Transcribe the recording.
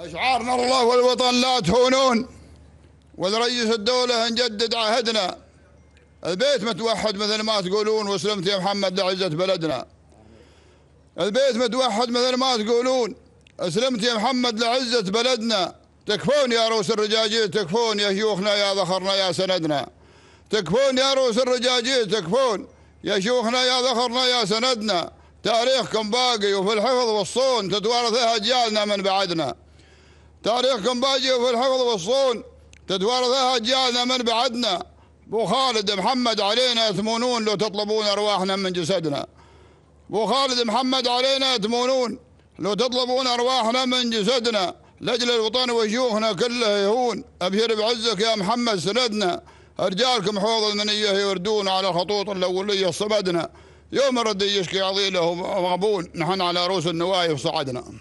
أشعارنا الله والوطن لا تهونون ولرئيس الدولة نجدد عهدنا البيت متوحد مثل ما تقولون وسلمت يا محمد لعزة بلدنا البيت متوحد مثل ما تقولون اسلمت يا محمد لعزة بلدنا تكفون يا رؤوس الرجاجيل تكفون يا شيوخنا يا ذخرنا يا سندنا تكفون يا رؤوس الرجاجيل تكفون يا شيوخنا يا ذخرنا يا سندنا تاريخكم باقي وفي الحفظ والصون تتوارثه أجيالنا من بعدنا تاريخكم باجي في الحفظ والصون تتوارثها أجيالنا من بعدنا بو خالد محمد علينا يثمونون لو تطلبون أرواحنا من جسدنا بو خالد محمد علينا يثمونون لو تطلبون أرواحنا من جسدنا لأجل الوطن وشيوخنا كله يهون أبشر بعزك يا محمد سندنا أرجالكم حوض المنية يردون على خطوط الأولية صمدنا يوم الرد يشكي عضيله مغبون نحن على رؤوس النوايف صعدنا